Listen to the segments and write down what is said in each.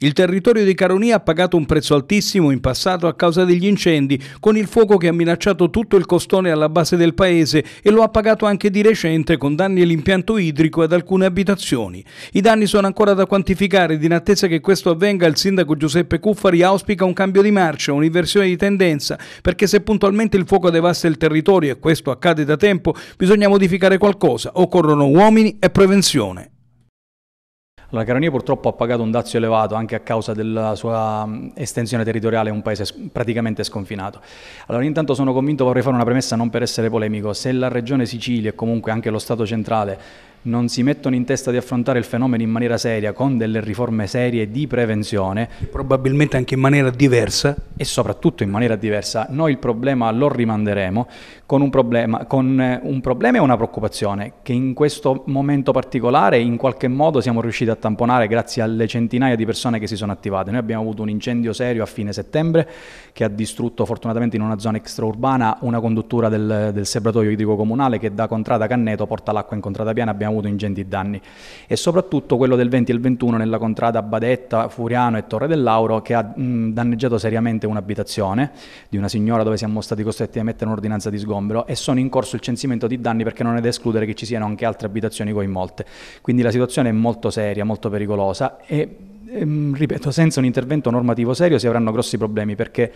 Il territorio di Caronia ha pagato un prezzo altissimo in passato a causa degli incendi, con il fuoco che ha minacciato tutto il costone alla base del paese e lo ha pagato anche di recente con danni all'impianto idrico ad alcune abitazioni. I danni sono ancora da quantificare ed in attesa che questo avvenga il sindaco Giuseppe Cuffari auspica un cambio di marcia, un'inversione di tendenza, perché se puntualmente il fuoco devasta il territorio, e questo accade da tempo, bisogna modificare qualcosa, occorrono uomini e prevenzione. La Caronia purtroppo ha pagato un dazio elevato anche a causa della sua mm, estensione territoriale, un paese praticamente sconfinato. Allora intanto sono convinto, vorrei fare una premessa non per essere polemico, se la regione Sicilia e comunque anche lo Stato centrale non si mettono in testa di affrontare il fenomeno in maniera seria, con delle riforme serie di prevenzione. Probabilmente anche in maniera diversa. E soprattutto in maniera diversa. Noi il problema lo rimanderemo con un problema, con eh, un problema e una preoccupazione che in questo momento particolare in qualche modo siamo riusciti a tamponare grazie alle centinaia di persone che si sono attivate. Noi abbiamo avuto un incendio serio a fine settembre che ha distrutto fortunatamente in una zona extraurbana una conduttura del, del sebratoio idrico comunale che da Contrada Canneto porta l'acqua in Contrada Piana, abbiamo avuto ingenti danni. E soprattutto quello del 20 e il 21 nella Contrada Badetta, Furiano e Torre del Lauro che ha mh, danneggiato seriamente un'abitazione di una signora dove siamo stati costretti a mettere un'ordinanza di sgombero e sono in corso il censimento di danni perché non è da escludere che ci siano anche altre abitazioni coinvolte. Quindi la situazione è molto seria molto pericolosa e Ehm, ripeto, senza un intervento normativo serio si avranno grossi problemi perché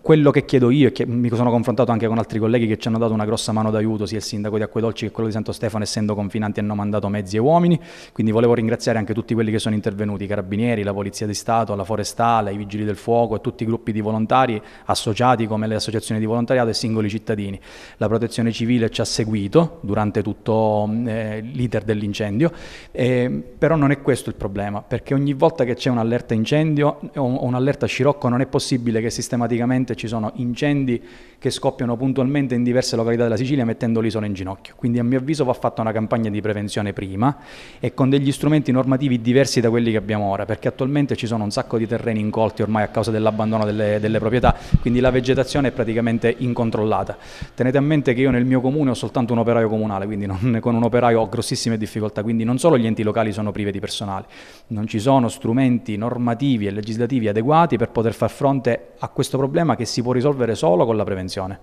quello che chiedo io e che mi sono confrontato anche con altri colleghi che ci hanno dato una grossa mano d'aiuto, sia il sindaco di Acquedolci che quello di Santo Stefano, essendo confinanti hanno mandato mezzi e uomini, quindi volevo ringraziare anche tutti quelli che sono intervenuti, i carabinieri, la Polizia di Stato, la Forestale, i Vigili del Fuoco e tutti i gruppi di volontari associati come le associazioni di volontariato e singoli cittadini. La Protezione Civile ci ha seguito durante tutto eh, l'iter dell'incendio, eh, però non è questo il problema, perché ogni volta volta che c'è un'allerta incendio o un'allerta scirocco non è possibile che sistematicamente ci sono incendi che scoppiano puntualmente in diverse località della Sicilia mettendo l'isola in ginocchio. Quindi a mio avviso va fatta una campagna di prevenzione prima e con degli strumenti normativi diversi da quelli che abbiamo ora, perché attualmente ci sono un sacco di terreni incolti ormai a causa dell'abbandono delle, delle proprietà, quindi la vegetazione è praticamente incontrollata. Tenete a mente che io nel mio comune ho soltanto un operaio comunale, quindi non, con un operaio ho grossissime difficoltà, quindi non solo gli enti locali sono privi di personale, non ci sono strumenti normativi e legislativi adeguati per poter far fronte a questo problema che si può risolvere solo con la prevenzione.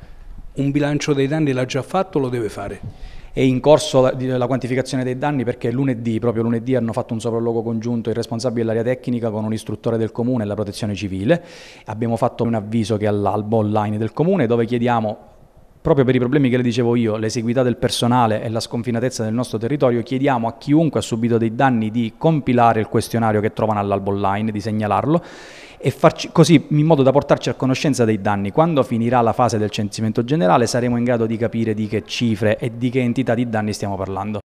Un bilancio dei danni l'ha già fatto, lo deve fare? È in corso la, la, quantificazione dei danni perché lunedì, proprio lunedì, hanno fatto un sopralluogo congiunto il responsabile dell'area tecnica con un istruttore del comune e la protezione civile. Abbiamo fatto un avviso che è all'albo online del comune dove chiediamo Proprio per i problemi che le dicevo io, l'esiguità del personale e la sconfinatezza del nostro territorio, chiediamo a chiunque ha subito dei danni di compilare il questionario che trovano all'albo online, di segnalarlo e farci, così in modo da portarci a conoscenza dei danni. Quando finirà la fase del censimento generale saremo in grado di capire di che cifre e di che entità di danni stiamo parlando.